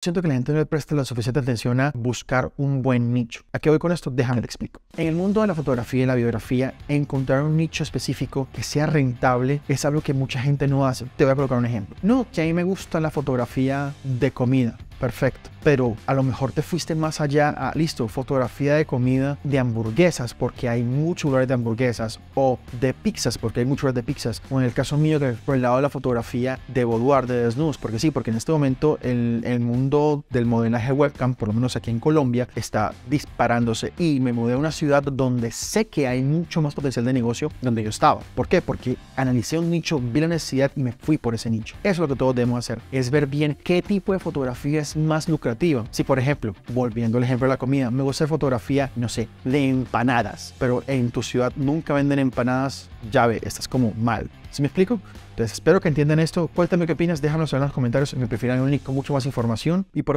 Siento que la gente no le presta la suficiente atención a buscar un buen nicho. ¿A qué voy con esto? Déjame te explico. En el mundo de la fotografía y la biografía, encontrar un nicho específico que sea rentable es algo que mucha gente no hace. Te voy a colocar un ejemplo. No, que a mí me gusta la fotografía de comida perfecto. Pero a lo mejor te fuiste más allá a, listo, fotografía de comida de hamburguesas, porque hay muchos lugares de hamburguesas, o de pizzas, porque hay muchos lugares de pizzas, o en el caso mío, que por el lado de la fotografía de boudoir, de desnudos, porque sí, porque en este momento el, mundo del modelaje webcam, por lo menos aquí en Colombia, está disparándose. Y me mudé a una ciudad donde sé que hay mucho más potencial de negocio donde yo estaba. ¿Por qué? Porque analicé un nicho, vi la necesidad y me fui por ese nicho. Eso es lo que todos debemos hacer, es ver bien qué tipo de fotografías más lucrativa. Si, por ejemplo, volviendo al ejemplo de la comida, me gusta fotografía, no sé, de empanadas, pero en tu ciudad nunca venden empanadas, llave, estás como mal. si me explico? Entonces espero que entiendan esto. Cuéntame qué opinas, déjanos en los comentarios. Me prefieran un link con mucho más información y por